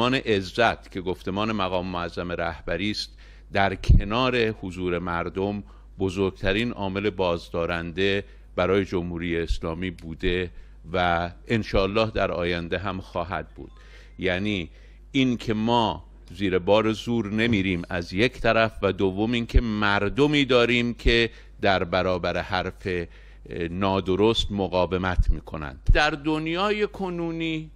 گفتمان عزت که گفتمان مقام معظم رهبری است در کنار حضور مردم بزرگترین عامل بازدارنده برای جمهوری اسلامی بوده و انشالله در آینده هم خواهد بود یعنی این که ما زیر بار زور نمیریم از یک طرف و دوم اینکه مردمی داریم که در برابر حرف نادرست مقاومت میکنند در دنیای کنونی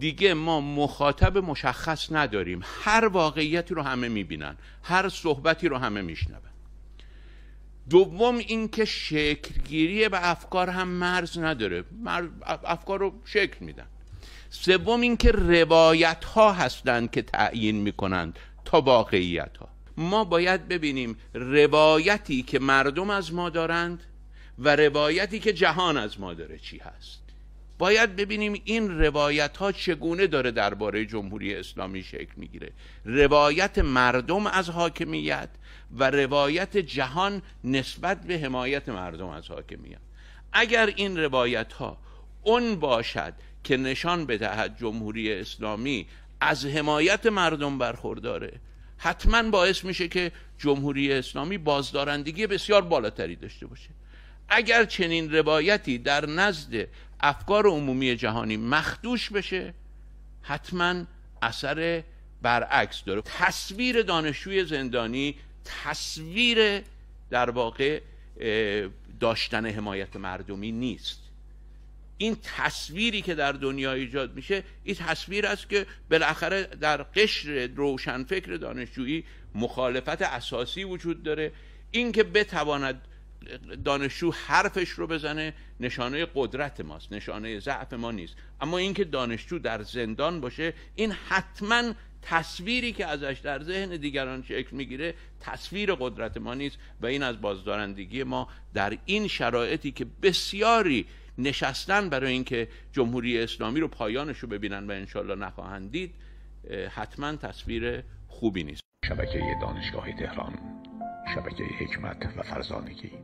دیگه ما مخاطب مشخص نداریم هر واقعیتی رو همه میبینن هر صحبتی رو همه میشنون دوم اینکه شکلگیری به افکار هم مرز نداره افکار رو شکل میدن سوم اینکه روایت ها هستند که تعیین میکنند تا واقعیت ها ما باید ببینیم روایتی که مردم از ما دارند و روایتی که جهان از ما داره چی هست باید ببینیم این روایت ها چگونه داره درباره جمهوری اسلامی شکل میگیره روایت مردم از حاکمیت و روایت جهان نسبت به حمایت مردم از حاکمیت اگر این روایت ها اون باشد که نشان بدهد جمهوری اسلامی از حمایت مردم برخورداره حتما باعث میشه که جمهوری اسلامی بازدارندگی بسیار بالاتری داشته باشه اگر چنین روایتی در نزد افکار عمومی جهانی مخدوش بشه حتما اثر برعکس داره تصویر دانشجوی زندانی تصویر در واقع داشتن حمایت مردمی نیست این تصویری که در دنیا ایجاد میشه این تصویر است که بالاخره در قشر روشنفکر دانشجویی مخالفت اساسی وجود داره اینکه بتواند دانشجو حرفش رو بزنه نشانه قدرت ماست نشانه ضعف ما نیست اما اینکه دانشجو در زندان باشه این حتما تصویری که ازش در ذهن دیگران شکل میگیره تصویر قدرت ما نیست و این از بازدارندگی ما در این شرایطی که بسیاری نشستن برای اینکه جمهوری اسلامی رو پایانش رو ببینن و انشالله نخواهند دید حتما تصویر خوبی نیست شبکه دانشگاه تهران شبکه حکمت و فرزانگی